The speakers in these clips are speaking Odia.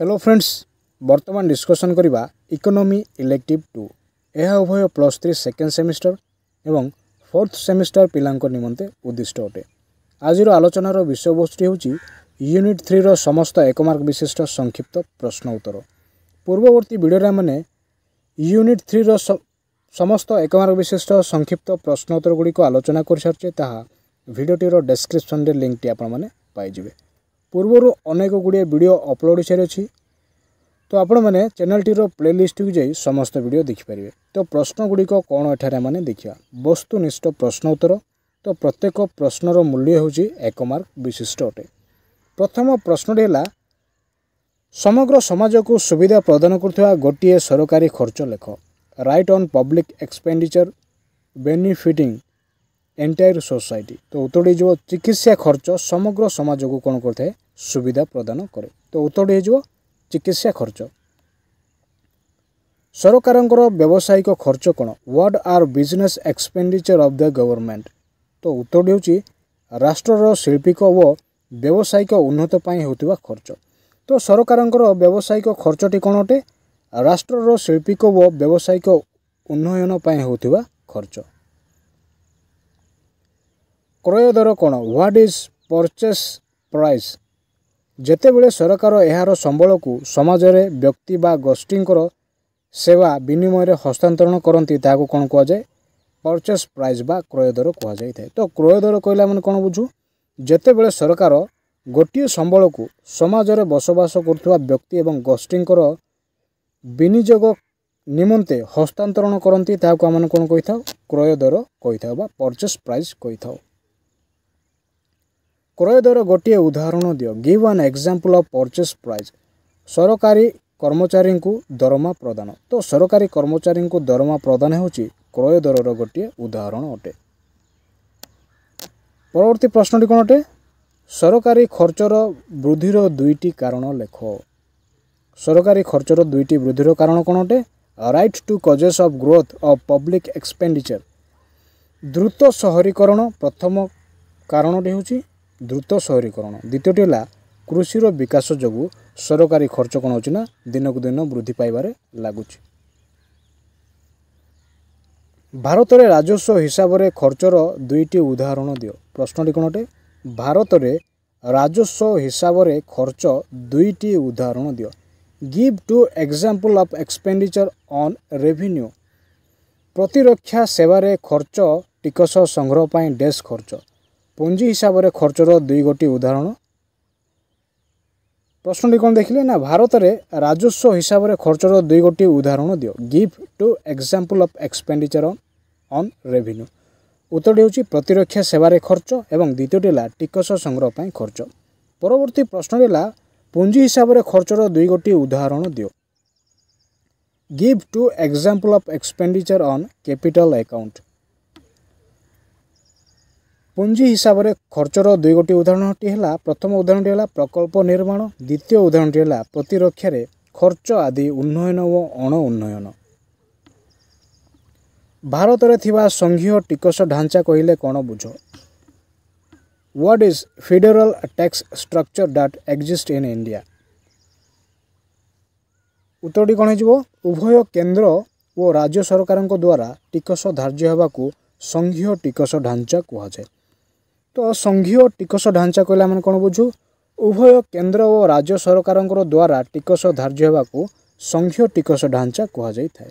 ହ୍ୟାଲୋ ଫ୍ରେଣ୍ଡସ୍ ବର୍ତ୍ତମାନ ଡିସ୍କସନ୍ କରିବା ଇକୋନୋମି ଇଲେକ୍ଟିଭ୍ ଟୁ ଏହା ଉଭୟ ପ୍ଲସ୍ ଥ୍ରୀ ସେକେଣ୍ଡ ସେମିଷ୍ଟର ଏବଂ ଫୋର୍ଥ ସେମିଷ୍ଟର ପିଲାଙ୍କ ନିମନ୍ତେ ଉଦ୍ଦିଷ୍ଟ ଅଟେ ଆଜିର ଆଲୋଚନାର ବିଷୟବସ୍ତୁ ହେଉଛି ୟୁନିଟ୍ ଥ୍ରୀର ସମସ୍ତ ଏକ ମାର୍କ ବିଶିଷ୍ଟ ସଂକ୍ଷିପ୍ତ ପ୍ରଶ୍ନ ଉତ୍ତର ପୂର୍ବବର୍ତ୍ତୀ ଭିଡ଼ିଓରେ ଆମମାନେ ୟୁନିଟ୍ ଥ୍ରୀର ସମସ୍ତ ଏକ ମାର୍କ ବିଶିଷ୍ଟ ସଂକ୍ଷିପ୍ତ ପ୍ରଶ୍ନ ଉତ୍ତରଗୁଡ଼ିକ ଆଲୋଚନା କରିସାରିଛେ ତାହା ଭିଡ଼ିଓଟିର ଡେସ୍କ୍ରିପ୍ସନ୍ରେ ଲିଙ୍କ୍ଟି ଆପଣମାନେ ପାଇଯିବେ ପୂର୍ବରୁ ଅନେକ ଗୁଡ଼ିଏ ଭିଡ଼ିଓ ଅପଲୋଡ଼ ହୋଇସାରିଅଛି ତ ଆପଣମାନେ ଚ୍ୟାନେଲଟିର ପ୍ଲେ ଲିଷ୍ଟକୁ ଯାଇ ସମସ୍ତ ଭିଡ଼ିଓ ଦେଖିପାରିବେ ତ ପ୍ରଶ୍ନଗୁଡ଼ିକ କ'ଣ ଏଠାରେ ଆମେ ଦେଖିବା ବସ୍ତୁନିଷ୍ଠ ପ୍ରଶ୍ନ ଉତ୍ତର ତ ପ୍ରତ୍ୟେକ ପ୍ରଶ୍ନର ମୂଲ୍ୟ ହେଉଛି ଏକ ମାର୍କ ବିଶିଷ୍ଟ ଅଟେ ପ୍ରଥମ ପ୍ରଶ୍ନଟି ହେଲା ସମଗ୍ର ସମାଜକୁ ସୁବିଧା ପ୍ରଦାନ କରୁଥିବା ଗୋଟିଏ ସରକାରୀ ଖର୍ଚ୍ଚ ଲେଖ write on public expenditure benefiting entire society ତ ଉତ୍ତର ହେଇଯିବ ଚିକିତ୍ସା ଖର୍ଚ୍ଚ ସମଗ୍ର ସମାଜକୁ କ'ଣ କରିଥାଏ ସୁବିଧା ପ୍ରଦାନ କରେ ତ ଉତ୍ତର ହେଇଯିବ ଚିକିତ୍ସା ଖର୍ଚ୍ଚ ସରକାରଙ୍କର ବ୍ୟବସାୟିକ ଖର୍ଚ୍ଚ କ'ଣ what are business expenditure of the government ତ ଉତ୍ତର ହେଉଛି ରାଷ୍ଟ୍ରର ଶିଳ୍ପିକ ଓ ବ୍ୟବସାୟିକ ଉନ୍ନତ ପାଇଁ ହେଉଥିବା ଖର୍ଚ୍ଚ ତ ସରକାରଙ୍କର ବ୍ୟବସାୟିକ ଖର୍ଚ୍ଚଟି କ'ଣ ଅଟେ ରାଷ୍ଟ୍ରର ଶିଳ୍ପିକ ଓ ବ୍ୟବସାୟିକ ଉନ୍ନୟନ ପାଇଁ ହେଉଥିବା ଖର୍ଚ୍ଚ କ୍ରୟ ଦର କ'ଣ ହ୍ୱାଟ୍ ଇଜ୍ ପରଚେସ୍ ପ୍ରାଇସ୍ ଯେତେବେଳେ ସରକାର ଏହାର ସମ୍ବଳକୁ ସମାଜରେ ବ୍ୟକ୍ତି ବା ଗୋଷ୍ଠୀଙ୍କର ସେବା ବିନିମୟରେ ହସ୍ତାନ୍ତରଣ କରନ୍ତି ତାହାକୁ କ'ଣ କୁହାଯାଏ ପରଚେସ୍ ପ୍ରାଇସ୍ ବା କ୍ରୟ ଦର କୁହାଯାଇଥାଏ ତ କ୍ରୟ ଦର କହିଲେ ଆମେ କ'ଣ ବୁଝୁ ଯେତେବେଳେ ସରକାର ଗୋଟିଏ ସମ୍ବଳକୁ ସମାଜରେ ବସବାସ କରୁଥିବା ବ୍ୟକ୍ତି ଏବଂ ଗୋଷ୍ଠୀଙ୍କର ବିନିଯୋଗ ନିମନ୍ତେ ହସ୍ତାନ୍ତରଣ କରନ୍ତି ତାହାକୁ ଆମେ କ'ଣ କହିଥାଉ କ୍ରୟ ଦର କହିଥାଉ ବା ପରଚେସ୍ ପ୍ରାଇସ୍ କହିଥାଉ କ୍ରୟ ଦର ଗୋଟିଏ ଉଦାହରଣ ଦିଅ give one example of purchase price ସରକାରୀ କର୍ମଚାରୀଙ୍କୁ ଦରମା ପ୍ରଦାନ ତ ସରକାରୀ କର୍ମଚାରୀଙ୍କୁ ଦରମା ପ୍ରଦାନ ହେଉଛି କ୍ରୟ ଦରର ଗୋଟିଏ ଉଦାହରଣ ଅଟେ ପରବର୍ତ୍ତୀ ପ୍ରଶ୍ନଟି କ'ଣ ଅଟେ ସରକାରୀ ଖର୍ଚ୍ଚର ବୃଦ୍ଧିର ଦୁଇଟି କାରଣ ଲେଖ ସରକାରୀ ଖର୍ଚ୍ଚର ଦୁଇଟି ବୃଦ୍ଧିର କାରଣ କ'ଣ ଅଟେ write two causes of growth of public expenditure ଦ୍ରୁତ ସହରୀକରଣ ପ୍ରଥମ କାରଣଟି ହେଉଛି ଦ୍ରୁତ ସହରୀକରଣ ଦ୍ୱିତୀୟଟି ହେଲା କୃଷିର ବିକାଶ ଯୋଗୁଁ ସରକାରୀ ଖର୍ଚ୍ଚ କ'ଣ ହେଉଛି ନା ଦିନକୁ ଦିନ ବୃଦ୍ଧି ପାଇବାରେ ଲାଗୁଛି ଭାରତରେ ରାଜସ୍ୱ ହିସାବରେ ଖର୍ଚ୍ଚର ଦୁଇଟି ଉଦାହରଣ ଦିଅ ପ୍ରଶ୍ନଟି କ'ଣ ଅଟେ ଭାରତରେ ରାଜସ୍ୱ ହିସାବରେ ଖର୍ଚ୍ଚ ଦୁଇଟି ଉଦାହରଣ ଦିଅ give two example of expenditure on revenue ପ୍ରତିରକ୍ଷା ସେବାରେ ଖର୍ଚ୍ଚ ଟିକସ ସଂଗ୍ରହ ପାଇଁ ଡେସ୍ ଖର୍ଚ୍ଚ ପୁଞ୍ଜି ହିସାବରେ ଖର୍ଚ୍ଚର ଦୁଇ ଗୋଟି ଉଦାହରଣ ପ୍ରଶ୍ନଟି କ'ଣ ଦେଖିଲେ ନା ଭାରତରେ ରାଜସ୍ୱ ହିସାବରେ ଖର୍ଚ୍ଚର ଦୁଇ ଗୋଟି ଉଦାହରଣ ଦିଅ give two example of expenditure on revenue ଉତ୍ତରଟି ହେଉଛି ପ୍ରତିରକ୍ଷା ସେବାରେ ଖର୍ଚ୍ଚ ଏବଂ ଦ୍ୱିତୀୟଟି ହେଲା ଟିକସ ସଂଗ୍ରହ ପାଇଁ ଖର୍ଚ୍ଚ ପରବର୍ତ୍ତୀ ପ୍ରଶ୍ନଟି ହେଲା ପୁଞ୍ଜି ହିସାବରେ ଖର୍ଚ୍ଚର ଦୁଇ ଗୋଟି ଉଦାହରଣ ଦିଅ give two example of expenditure on capital account ପୁଞ୍ଜି ହିସାବରେ ଖର୍ଚ୍ଚର ଦୁଇ ଗୋଟି ଉଦାହରଣଟି ହେଲା ପ୍ରଥମ ଉଦାହରଣଟି ହେଲା ପ୍ରକଳ୍ପ ନିର୍ମାଣ ଦ୍ୱିତୀୟ ଉଦାହରଣଟି ହେଲା ପ୍ରତିରକ୍ଷାରେ ଖର୍ଚ୍ଚ ଆଦି ଉନ୍ନୟନ ଓ ଅଣ ଉନ୍ନୟନ ଭାରତରେ ଥିବା ସଂଘୀୟ ଟିକସ ଢାଞ୍ଚା କହିଲେ କ'ଣ ବୁଝ what is federal tax structure that exist in India ଉତ୍ତରଟି କ'ଣ ହେଇଯିବ ଉଭୟ କେନ୍ଦ୍ର ଓ ରାଜ୍ୟ ସରକାରଙ୍କ ଦ୍ୱାରା ଟିକସ ଧାର୍ଯ୍ୟ ହେବାକୁ ସଂଘୀୟ ଟିକସ ଢାଞ୍ଚା କୁହାଯାଏ ସଂଘୀୟ ଟିକସ ଢାଞ୍ଚା କହିଲେ ଆମେ କ'ଣ ବୁଝୁ ଉଭୟ କେନ୍ଦ୍ର ଓ ରାଜ୍ୟ ସରକାରଙ୍କର ଦ୍ୱାରା ଟିକସ ଧାର୍ଯ୍ୟ ହେବାକୁ ସଂଘୀୟ ଟିକସ ଢାଞ୍ଚା କୁହାଯାଇଥାଏ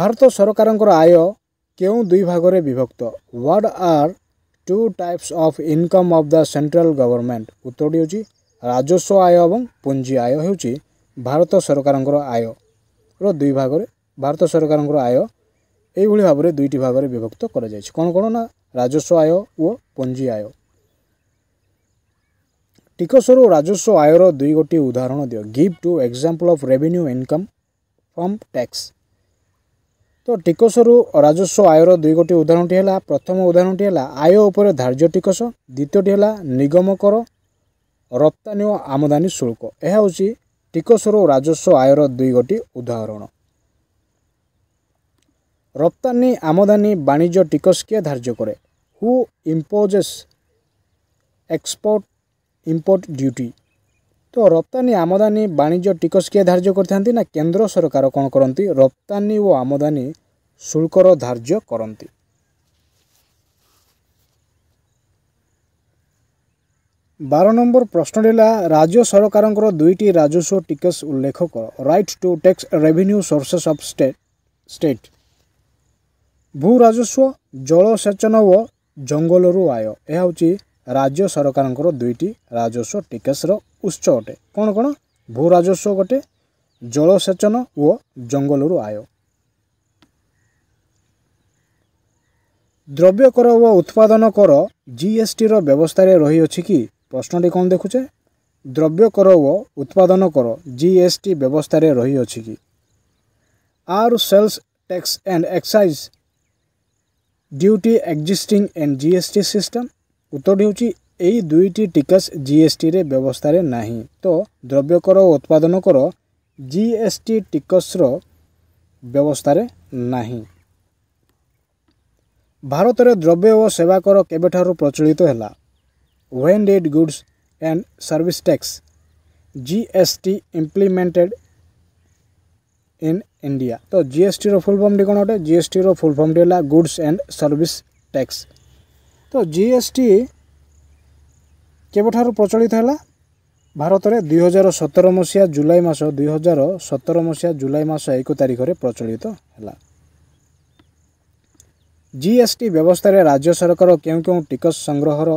ଭାରତ ସରକାରଙ୍କର ଆୟ କେଉଁ ଦୁଇ ଭାଗରେ ବିଭକ୍ତ what are two types of income of the central government ଉତ୍ତରଟି ହେଉଛି ରାଜସ୍ୱ ଆୟ ଏବଂ ପୁଞ୍ଜି ଆୟ ହେଉଛି ଭାରତ ସରକାରଙ୍କର ଆୟର ଦୁଇ ଭାଗରେ ଭାରତ ସରକାରଙ୍କର ଆୟ ଏଇଭଳି ଭାବରେ ଦୁଇଟି ଭାଗରେ ବିଭକ୍ତ କରାଯାଇଛି କ'ଣ କ'ଣ ନା ରାଜସ୍ୱ ଆୟ ଓ ପୁଞ୍ଜି ଆୟ ଟିକସରୁ ରାଜସ୍ୱ ଆୟର ଦୁଇ ଗୋଟିଏ ଉଦାହରଣ ଦିଅ give two example of revenue income from tax ତ ଟିକସରୁ ରାଜସ୍ୱ ଆୟର ଦୁଇ ଗୋଟିଏ ଉଦାହରଣଟି ହେଲା ପ୍ରଥମ ଉଦାହରଣଟି ହେଲା ଆୟ ଉପରେ ଧାର୍ଯ୍ୟ ଟିକସ ଦ୍ୱିତୀୟଟି ହେଲା ନିଗମ କର ରପ୍ତାନୀ ଓ ଆମଦାନୀ ଶୁଳ୍କ ଏହା ହେଉଛି ଟିକସରୁ ରାଜସ୍ୱ ଆୟର ଦୁଇ ଗୋଟି ଉଦାହରଣ রপ্তানি আমদানি বাণিজ্য টিকস কে ধার্য করে who imposes export import duty তো রপ্তানি আমদানি বাণিজ্য টিকস কে ধার্য କରିଥାନ୍ତି না কেন্দ্র সরকার କ'ଣ କରନ୍ତି রপ্তানি ও আমদানি শুল্কর ধার্য କରନ୍ତି ବାର নম্বর প্রশ্ন ହେଲା রাজ্য ସରକାରଙ୍କର দুইটি রাজস্ব টিকস উল্লেখ কর write two tax revenue sources of state state ভূ ରାଜସ୍ୱ ଜଳସେଚନ ଓ ଜଙ୍ଗଲରୁ ଆୟ ଏହା ହେଉଛି ରାଜ୍ୟ ସରକାରଙ୍କର ଦୁଇଟି ରାଜସ୍ୱ ଟିକସର ଉତ୍ସ ଅଟେ କ'ଣ କ'ଣ ଭୂ ରାଜସ୍ୱ ଗୋଟେ ଜଳସେଚନ ଓ ଜଙ୍ଗଲରୁ ଆୟ ଦ୍ରବ୍ୟ କର ଓ ଉତ୍ପାଦନ କର ଜିଏସ୍ଟିର ବ୍ୟବସ୍ଥାରେ ରହିଅଛି କି ପ୍ରଶ୍ନଟି କ'ଣ ଦେଖୁଛେ ଦ୍ରବ୍ୟ କର ଓ ଉତ୍ପାଦନ କର ଜିଏସ୍ଟି ବ୍ୟବସ୍ଥାରେ ରହିଅଛି କି are sales tax and excise duty existing and G S T system ଉତ୍ତର ହେଉଛି ଏହି ଦୁଇଟି ଟିକସ ଜିଏସ୍ଟିରେ ବ୍ୟବସ୍ଥାରେ ନାହିଁ ତ ଦ୍ରବ୍ୟ କର ଓ ଉତ୍ପାଦନ କର ଜି ଏସ୍ ଟି ଟିକସର ବ୍ୟବସ୍ଥାରେ ନାହିଁ ଭାରତରେ ଦ୍ରବ୍ୟ ଓ ସେବା କର କେବେଠାରୁ ପ୍ରଚଳିତ ହେଲା when did goods and service tax G S T implemented in India ତ ଜିଏସ୍ଟିର ଫୁଲ୍ ଫର୍ମଟି କ'ଣ ଅଟେ ଜିଏସ୍ଟିର ଫୁଲ୍ ଫର୍ମଟି ହେଲା ଗୁଡ୍ସ ଆଣ୍ଡ ସର୍ଭିସ୍ ଟ୍ୟାକ୍ସ ତ ଜିଏସ୍ଟି କେବେଠାରୁ ପ୍ରଚଳିତ ହେଲା ଭାରତରେ ଦୁଇହଜାର ସତର ମସିହା ଜୁଲାଇ ମାସ ଦୁଇହଜାର ସତର ମସିହା ଜୁଲାଇ ମାସ ଏକ ତାରିଖରେ ପ୍ରଚଳିତ ହେଲା ଜିଏସ୍ଟି ବ୍ୟବସ୍ଥାରେ ରାଜ୍ୟ ସରକାର କେଉଁ କେଉଁ ଟିକସ ସଂଗ୍ରହର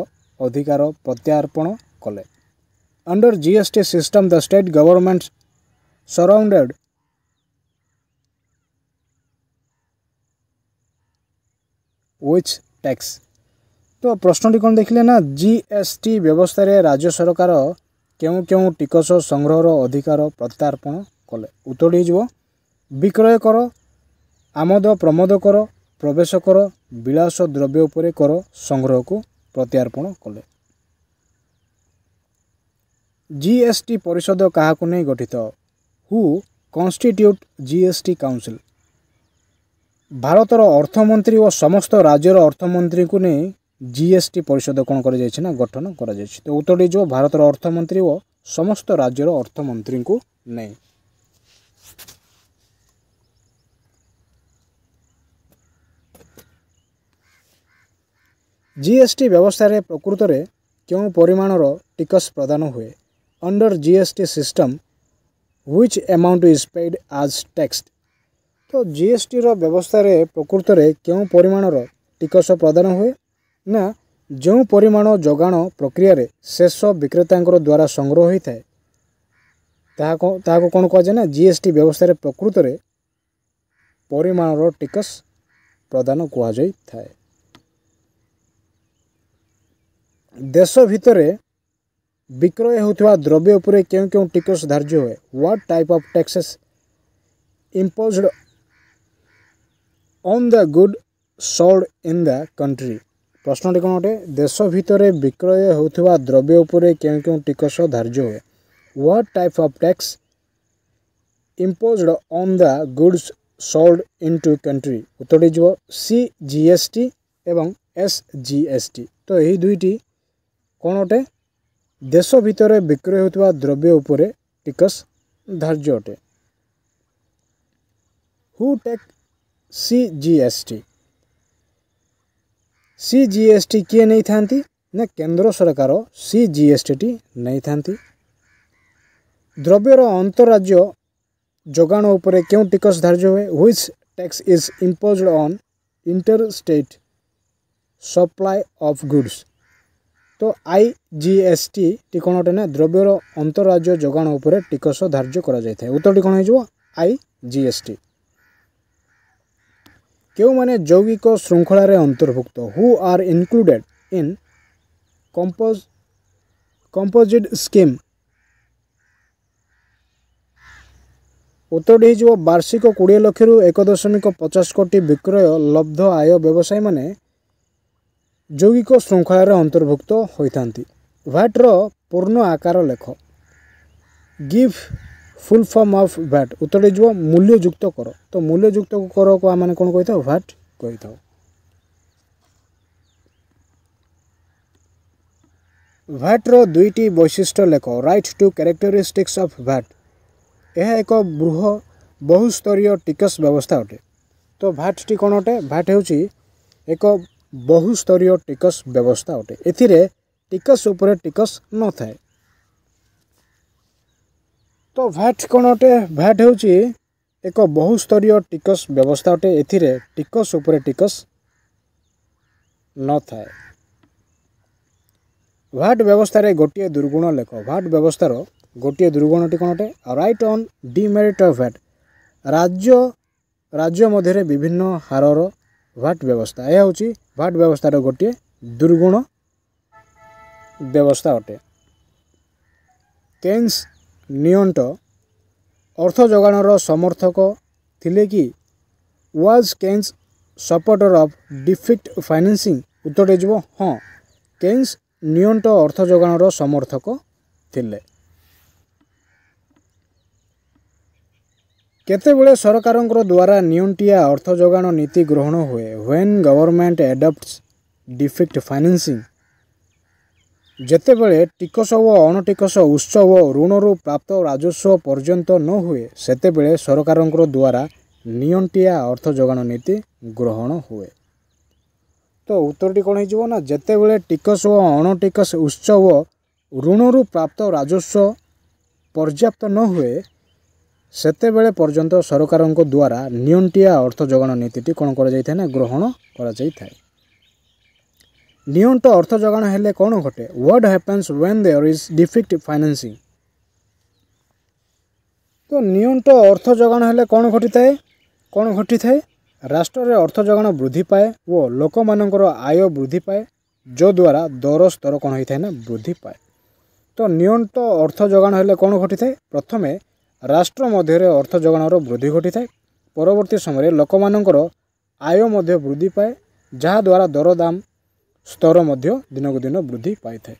ଅଧିକାର ପ୍ରତ୍ୟାର୍ପଣ କଲେ under GST system the state government surrounded with tax ତ ପ୍ରଶ୍ନଟି କ'ଣ ଦେଖିଲେ ନା ଜି ଏସ୍ ଟି ବ୍ୟବସ୍ଥାରେ ରାଜ୍ୟ ସରକାର କେଉଁ କେଉଁ ଟିକସ ସଂଗ୍ରହର ଅଧିକାର ପ୍ରତ୍ୟାର୍ପଣ କଲେ ଉତ୍ତରଟି ହୋଇଯିବ ବିକ୍ରୟ କର ଆମୋଦ ପ୍ରମୋଦ କର ପ୍ରବେଶ କର ବିଳାସ ଦ୍ରବ୍ୟ ଉପରେ କର ସଂଗ୍ରହକୁ ପ୍ରତ୍ୟାର୍ପଣ କଲେ ଜି ଏସ୍ ଟି ପରିଷଦ କାହାକୁ ନେଇ ଗଠିତ who constitute G S T council ଭାରତର ଅର୍ଥମନ୍ତ୍ରୀ ଓ ସମସ୍ତ ରାଜ୍ୟର ଅର୍ଥମନ୍ତ୍ରୀଙ୍କୁ ନେଇ ଜିଏସ୍ଟି ପରିଷଦ କ'ଣ କରାଯାଇଛି ନା ଗଠନ କରାଯାଇଛି ତ ଉତ୍ତର ହେଇଯିବ ଭାରତର ଅର୍ଥମନ୍ତ୍ରୀ ଓ ସମସ୍ତ ରାଜ୍ୟର ଅର୍ଥମନ୍ତ୍ରୀଙ୍କୁ ନେଇ ଜିଏସ୍ଟି ବ୍ୟବସ୍ଥାରେ ପ୍ରକୃତରେ କେଉଁ ପରିମାଣର ଟିକସ ପ୍ରଦାନ ହୁଏ under GST system which amount is paid as tax ତ ଜିଏସ୍ଟିର ବ୍ୟବସ୍ଥାରେ ପ୍ରକୃତରେ କେଉଁ ପରିମାଣର ଟିକସ ପ୍ରଦାନ ହୁଏ ନା ଯେଉଁ ପରିମାଣ ଯୋଗାଣ ପ୍ରକ୍ରିୟାରେ ଶେଷ ବିକ୍ରେତାଙ୍କର ଦ୍ୱାରା ସଂଗ୍ରହ ହୋଇଥାଏ ତାହା ତାହାକୁ କ'ଣ କୁହାଯାଏ ନା ଜିଏସ୍ଟି ବ୍ୟବସ୍ଥାରେ ପ୍ରକୃତରେ ପରିମାଣର ଟିକସ ପ୍ରଦାନ କୁହାଯାଇଥାଏ ଦେଶ ଭିତରେ ବିକ୍ରୟ ହେଉଥିବା ଦ୍ରବ୍ୟ ଉପରେ କେଉଁ କେଉଁ ଟିକସ ଧାର୍ଯ୍ୟ ହୁଏ what type of taxes imposed on the good sold in the country ପ୍ରଶ୍ନଟି କ'ଣ ଗୋଟେ ଦେଶ ଭିତରେ ବିକ୍ରୟ ହେଉଥିବା ଦ୍ରବ୍ୟ ଉପରେ କେଉଁ କେଉଁ ଟିକସ ଧାର୍ଯ୍ୟ ହୁଏ what type of tax imposed on the goods sold in to country ଉତ୍ତରଟି ଯିବ ସି ଜି ଏସ୍ ଟି ଏବଂ ଏସ୍ ଜି ଏସ୍ ଟି ତ ଏହି ଦୁଇଟି କ'ଣ ଅଟେ ଦେଶ ଭିତରେ ବିକ୍ରୟ ହେଉଥିବା ଦ୍ରବ୍ୟ ଉପରେ ଟିକସ ଧାର୍ଯ୍ୟ ଅଟେ ହୁ ଟେକ୍ ସିଜିଏସ୍ଟି ସିଜିଏସ୍ଟି କିଏ ନେଇଥାନ୍ତି ନା କେନ୍ଦ୍ର ସରକାର ସିଜିଏସ୍ଟିଟି ନେଇଥାନ୍ତି ଦ୍ରବ୍ୟର ଅନ୍ତରାଜ୍ୟ ଯୋଗାଣ ଉପରେ କେଉଁ ଟିକସ ଧାର୍ଯ୍ୟ ହୁଏ which tax is imposed on inter state supply of goods ତ ଆଇ ଜି ଏସ୍ ଟି କ'ଣ ଅଟେ ନା ଦ୍ରବ୍ୟର ଅନ୍ତରାଜ୍ୟ ଯୋଗାଣ ଉପରେ ଟିକସ ଧାର୍ଯ୍ୟ କରାଯାଇଥାଏ ଉତ୍ତରଟି କ'ଣ ହେଇଯିବ ଆଇ ଜି ଏସ୍ ଟି କେଉଁମାନେ ଯୌଗିକ ଶୃଙ୍ଖଳାରେ ଅନ୍ତର୍ଭୁକ୍ତ who are included in compose composite scheme ଉତ୍ତରଟି ହୋଇଯିବ ବାର୍ଷିକ କୋଡ଼ିଏ ଲକ୍ଷରୁ ଏକ ଦଶମିକ ପଚାଶ କୋଟି ବିକ୍ରୟ ଲବ୍ଧ ଆୟ ବ୍ୟବସାୟୀମାନେ ଯୌଗିକ ଶୃଙ୍ଖଳାରେ ଅନ୍ତର୍ଭୁକ୍ତ ହୋଇଥାନ୍ତି ହ୍ୱାଟ୍ର ପୂର୍ଣ୍ଣ ଆକାର ଲେଖ gift full form of VAT উত্তরটি যাব মূল্যযুক্ত কর তো মূল্যযুক্ত করকে আমি কোণ কই থাও ভ্যাট কই থাও ভ্যাটর দুইটি বৈশিষ্ট্য লেখ write two characteristics of VAT ଏହା ଏକ ବୃହ ବହୁସ୍ତରୀୟ ଟିକସ ବ୍ୟବସ୍ଥା ଅଟେ ତ ଭ୍ୟାଟ୍ଟି କ'ଣ ଅଟେ ଭ୍ୟାଟ୍ ହେଉଛି ଏକ ବହୁସ୍ତରୀୟ ଟିକସ ବ୍ୟବସ୍ଥା ଅଟେ ଏଥିରେ ଟିକସ ଉପରେ ଟିକସ ନଥାଏ ତ ଭ୍ୟାଟ୍ କ'ଣ ଅଟେ ଭ୍ୟାଟ୍ ହେଉଛି ଏକ ବହୁସ୍ତରୀୟ ଟିକସ ବ୍ୟବସ୍ଥା ଅଟେ ଏଥିରେ ଟିକସ ଉପରେ ଟିକସ ନଥାଏ ଭ୍ୟାଟ୍ ବ୍ୟବସ୍ଥାରେ ଗୋଟିଏ ଦୁର୍ଗୁଣ ଲେଖ ଭ୍ୟାଟ୍ ବ୍ୟବସ୍ଥାର ଗୋଟିଏ ଦୁର୍ଗୁଣଟି କ'ଣ ଅଟେ write one demerit of VAT ରାଜ୍ୟ ରାଜ୍ୟ ମଧ୍ୟରେ ବିଭିନ୍ନ ହାରର ଭ୍ୟାଟ୍ ବ୍ୟବସ୍ଥା ଏହା ହେଉଛି ଭ୍ୟାଟ୍ ବ୍ୟବସ୍ଥାର ଗୋଟିଏ ଦୁର୍ଗୁଣ ବ୍ୟବସ୍ଥା ଅଟେ କେନ୍ସ ନିଅଣ୍ଟ ଅର୍ଥ ଯୋଗାଣର ସମର୍ଥକ ଥିଲେ କି was Keynes supporter of deficit financing ଉତ୍ତର ଦେଇଯିବ ହଁ କେନ୍ସ ନିଅଣ୍ଟ ଅର୍ଥ ଯୋଗାଣର ସମର୍ଥକ ଥିଲେ କେତେବେଳେ ସରକାରଙ୍କ ଦ୍ୱାରା ନିଅଣ୍ଟିଆ ଅର୍ଥ ଯୋଗାଣ ନୀତି ଗ୍ରହଣ ହୁଏ when government adopts deficit financing ଯେତେବେଳେ ଟିକସ ଓ ଅଣଟିକସ ଉତ୍ସ ଓ ଋଣରୁ ପ୍ରାପ୍ତ ରାଜସ୍ୱ ପର୍ଯ୍ୟନ୍ତ ନ ହୁଏ ସେତେବେଳେ ସରକାରଙ୍କ ଦ୍ୱାରା ନିଅଣ୍ଟିଆ ଅର୍ଥ ଯୋଗାଣ ନୀତି ଗ୍ରହଣ ହୁଏ ତ ଉତ୍ତରଟି କ'ଣ ହେଇଯିବ ନା ଯେତେବେଳେ ଟିକସ ଓ ଅଣଟିକସ ଉତ୍ସ ଓ ଋଣରୁ ପ୍ରାପ୍ତ ରାଜସ୍ୱ ପର୍ଯ୍ୟାପ୍ତ ନ ହୁଏ ସେତେବେଳେ ପର୍ଯ୍ୟନ୍ତ ସରକାରଙ୍କ ଦ୍ୱାରା ନିଅଣ୍ଟିଆ ଅର୍ଥ ଯୋଗାଣ ନୀତିଟି କ'ଣ କରାଯାଇଥାଏ ନା ଗ୍ରହଣ କରାଯାଇଥାଏ ନିଅଣ୍ଟ ଅର୍ଥ ଯୋଗାଣ ହେଲେ କ'ଣ ଘଟେ what happens when there is deficit financing ତ ନିଅଣ୍ଟ ଅର୍ଥ ଯୋଗାଣ ହେଲେ କ'ଣ ଘଟିଥାଏ କ'ଣ ଘଟିଥାଏ ରାଷ୍ଟ୍ରରେ ଅର୍ଥ ଯୋଗାଣ ବୃଦ୍ଧି ପାଏ ଓ ଲୋକମାନଙ୍କର ଆୟ ବୃଦ୍ଧି ପାଏ ଯଦ୍ୱାରା ଦର ସ୍ତର କ'ଣ ହୋଇଥାଏ ନା ବୃଦ୍ଧି ପାଏ ତ ନିଅଣ୍ଟ ଅର୍ଥ ଯୋଗାଣ ହେଲେ କ'ଣ ଘଟିଥାଏ ପ୍ରଥମେ ରାଷ୍ଟ୍ର ମଧ୍ୟରେ ଅର୍ଥ ଯୋଗାଣର ବୃଦ୍ଧି ଘଟିଥାଏ ପରବର୍ତ୍ତୀ ସମୟରେ ଲୋକମାନଙ୍କର ଆୟ ମଧ୍ୟ ବୃଦ୍ଧି ପାଏ ଯାହାଦ୍ୱାରା ଦରଦାମ ସ୍ତର ମଧ୍ୟ ଦିନକୁ ଦିନ ବୃଦ୍ଧି ପାଇଥାଏ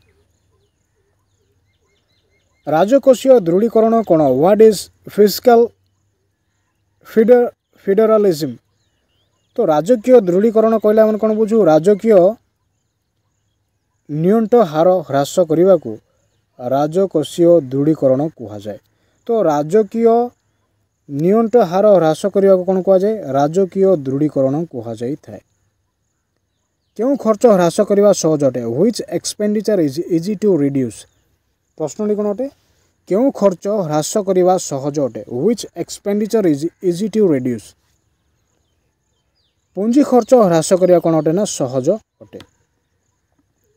ରାଜକୋଷୀୟ ଦୃଢ଼ୀକରଣ କ'ଣ what is physical feder federalism ତ ରାଜକୀୟ ଦୃଢ଼ୀକରଣ କହିଲେ ଆମେ କ'ଣ ବୁଝୁ ରାଜକୀୟ ନିଅଣ୍ଟ ହାର ହ୍ରାସ କରିବାକୁ ରାଜକୋଷୀୟ ଦୃଢ଼ୀକରଣ କୁହାଯାଏ ତ ରାଜକୀୟ ନିଅଣ୍ଟ ହାର ହ୍ରାସ କରିବାକୁ କ'ଣ କୁହାଯାଏ ରାଜକୀୟ ଦୃଢ଼ୀକରଣ କୁହାଯାଇଥାଏ କେଉଁ ଖର୍ଚ୍ଚ ହ୍ରାସ କରିବା ସହଜ ଅଟେ which expenditure is easy to reduce ପ୍ରଶ୍ନଟି କ'ଣ ଅଟେ କେଉଁ ଖର୍ଚ୍ଚ ହ୍ରାସ କରିବା ସହଜ ଅଟେ which expenditure is easy to reduce ପୁଞ୍ଜି ଖର୍ଚ୍ଚ ହ୍ରାସ କରିବା କ'ଣ ଅଟେ ନା ସହଜ ଅଟେ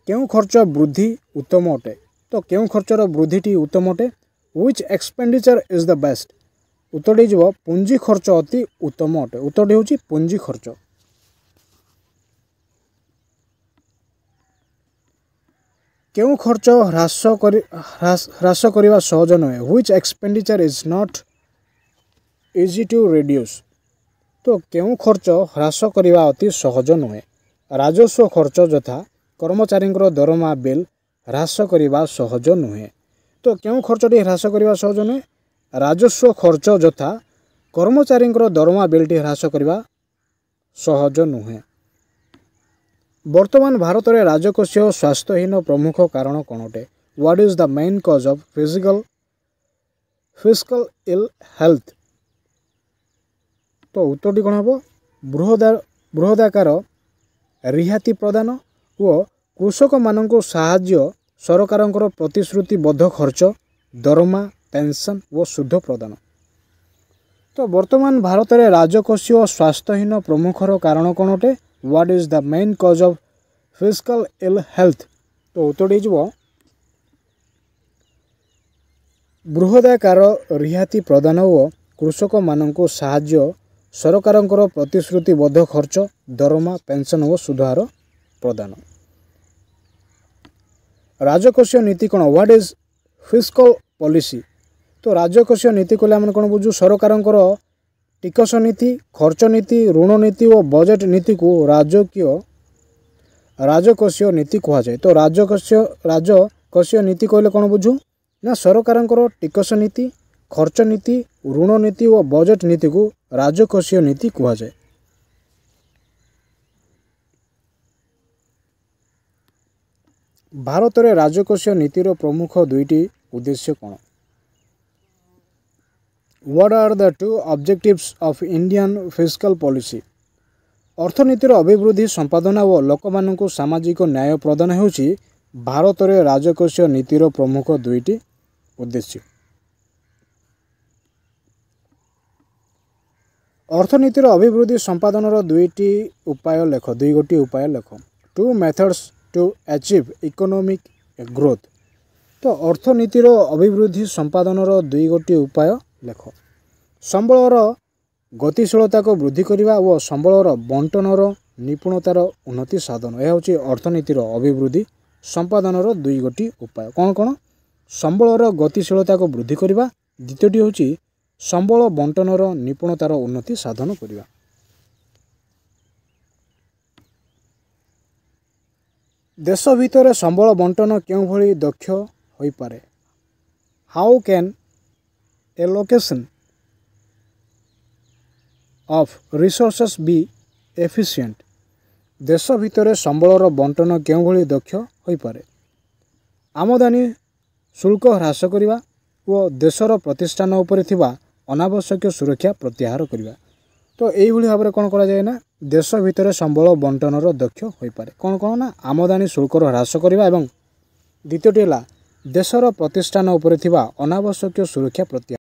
କେଉଁ ଖର୍ଚ୍ଚ ବୃଦ୍ଧି ଉତ୍ତମ ଅଟେ ତ କେଉଁ ଖର୍ଚ୍ଚର ବୃଦ୍ଧିଟି ଉତ୍ତମ ଅଟେ which expenditure is the best ଉତ୍ତରଟି ଯିବ ପୁଞ୍ଜି ଖର୍ଚ୍ଚ ଅତି ଉତ୍ତମ ଅଟେ ଉତ୍ତରଟି ହେଉଛି ପୁଞ୍ଜି ଖର୍ଚ୍ଚ କେଉଁ ଖର୍ଚ୍ଚ ହ୍ରାସ କରି ହ୍ରାସ କରିବା ସହଜ ନୁହେଁ which expenditure is not easy to reduce ତ କେଉଁ ଖର୍ଚ୍ଚ ହ୍ରାସ କରିବା ଅତି ସହଜ ନୁହେଁ ରାଜସ୍ୱ ଖର୍ଚ୍ଚ ଯଥା କର୍ମଚାରୀଙ୍କର ଦରମା ବିଲ୍ ହ୍ରାସ କରିବା ସହଜ ନୁହେଁ ତ କେଉଁ ଖର୍ଚ୍ଚଟି ହ୍ରାସ କରିବା ସହଜ ନୁହେଁ ରାଜସ୍ୱ ଖର୍ଚ୍ଚ ଯଥା କର୍ମଚାରୀଙ୍କର ଦରମା ବିଲ୍ଟି ହ୍ରାସ କରିବା ସହଜ ନୁହେଁ ବର୍ତ୍ତମାନ ଭାରତରେ ରାଜକୋଷୀୟ ସ୍ୱାସ୍ଥ୍ୟହୀନ ପ୍ରମୁଖ କାରଣ କ'ଣ ଅଟେ what is the main cause of physical physical ill health ତ ଉତ୍ତରଟି କ'ଣ ହେବ ବୃହଦା ବୃହଦାକାର ରିହାତି ପ୍ରଦାନ ଓ କୃଷକମାନଙ୍କୁ ସାହାଯ୍ୟ ସରକାରଙ୍କର ପ୍ରତିଶ୍ରୁତିବଦ୍ଧ ଖର୍ଚ୍ଚ ଦରମା ପେନ୍ସନ୍ ଓ ସୁଧ ପ୍ରଦାନ ତ ବର୍ତ୍ତମାନ ଭାରତରେ ରାଜକୋଷୀୟ ସ୍ୱାସ୍ଥ୍ୟହୀନ ପ୍ରମୁଖର କାରଣ କ'ଣ ଅଟେ what is the main cause of physical ill health ତ ଉତ୍ତର ହେଇଯିବ ବୃହଦାକାର ରିହାତି ପ୍ରଦାନ ଓ କୃଷକମାନଙ୍କୁ ସାହାଯ୍ୟ ସରକାରଙ୍କର ପ୍ରତିଶ୍ରୁତିବଦ୍ଧ ଖର୍ଚ୍ଚ ଦରମା ପେନ୍ସନ୍ ଓ ସୁଧହାର ପ୍ରଦାନ ରାଜକୋଷୀୟ ନୀତି କ'ଣ ହ୍ୱାଟ୍ ଇଜ୍ ଫିଜିକାଲ ପଲିସି ତ ରାଜକୋଷୀୟ ନୀତି କହିଲେ ଆମେ କ'ଣ ବୁଝୁ ସରକାରଙ୍କର ଟିକସ ନୀତି ଖର୍ଚ୍ଚ ନୀତି ଋଣ ନୀତି ଓ ବଜେଟ୍ ନୀତିକୁ ରାଜକୀୟ ରାଜକୋଷୀୟ ନୀତି କୁହାଯାଏ ତ ରାଜକୋଷ ରାଜକୋଷୀୟ ନୀତି କହିଲେ କ'ଣ ବୁଝୁ ନା ସରକାରଙ୍କର ଟିକସ ନୀତି ଖର୍ଚ୍ଚ ନୀତି ଋଣ ନୀତି ଓ ବଜେଟ୍ ନୀତିକୁ ରାଜକୋଷୀୟ ନୀତି କୁହାଯାଏ ଭାରତରେ ରାଜକୋଷୀୟ ନୀତିର ପ୍ରମୁଖ ଦୁଇଟି ଉଦ୍ଦେଶ୍ୟ କ'ଣ what are the two objectives of Indian physical policy ଅର୍ଥନୀତିର ଅଭିବୃଦ୍ଧି ସମ୍ପାଦନା ଓ ଲୋକମାନଙ୍କୁ ସାମାଜିକ ନ୍ୟାୟ ପ୍ରଦାନ ହେଉଛି ଭାରତରେ ରାଜକୋଷୀୟ ନୀତିର ପ୍ରମୁଖ ଦୁଇଟି ଉଦ୍ଦେଶ୍ୟ ଅର୍ଥନୀତିର ଅଭିବୃଦ୍ଧି ସମ୍ପାଦନର ଦୁଇଟି ଉପାୟ ଲେଖ ଦୁଇ ଗୋଟିଏ ଉପାୟ ଲେଖ two methods to achieve economic growth ତ ଅର୍ଥନୀତିର ଅଭିବୃଦ୍ଧି ସମ୍ପାଦନର ଦୁଇ ଗୋଟିଏ ଉପାୟ ଲେଖ ସମ୍ବଳର ଗତିଶୀଳତାକୁ ବୃଦ୍ଧି କରିବା ଓ ସମ୍ବଳର ବଣ୍ଟନର ନିପୁଣତାର ଉନ୍ନତି ସାଧନ ଏହା ହେଉଛି ଅର୍ଥନୀତିର ଅଭିବୃଦ୍ଧି ସମ୍ପାଦନର ଦୁଇ ଗୋଟି ଉପାୟ କ'ଣ କ'ଣ ସମ୍ବଳର ଗତିଶୀଳତାକୁ ବୃଦ୍ଧି କରିବା ଦ୍ୱିତୀୟଟି ହେଉଛି ସମ୍ବଳ ବଣ୍ଟନର ନିପୁଣତାର ଉନ୍ନତି ସାଧନ କରିବା ଦେଶ ଭିତରେ ସମ୍ବଳ ବଣ୍ଟନ କେଉଁଭଳି ଦକ୍ଷ ହୋଇପାରେ how can allocation of resources be efficient ଦେଶ ଭିତରେ ସମ୍ବଳର ବଣ୍ଟନ କେଉଁଭଳି ଦକ୍ଷ ହୋଇପାରେ ଆମଦାନୀ ଶୁଳ୍କ ହ୍ରାସ କରିବା ଓ ଦେଶର ପ୍ରତିଷ୍ଠାନ ଉପରେ ଥିବା ଅନାବଶ୍ୟକ ସୁରକ୍ଷା ପ୍ରତ୍ୟାହାର କରିବା ତ ଏଇଭଳି ଭାବରେ କ'ଣ କରାଯାଏ ନା ଦେଶ ଭିତରେ ସମ୍ବଳ ବଣ୍ଟନର ଦକ୍ଷ ହୋଇପାରେ କ'ଣ କ'ଣ ନା ଆମଦାନୀ ଶୁଳ୍କର ହ୍ରାସ କରିବା ଏବଂ ଦ୍ୱିତୀୟଟି ହେଲା ଦେଶର ପ୍ରତିଷ୍ଠାନ ଉପରେ ଥିବା ଅନାବଶ୍ୟକ ସୁରକ୍ଷା ପ୍ରତ୍ୟାହାର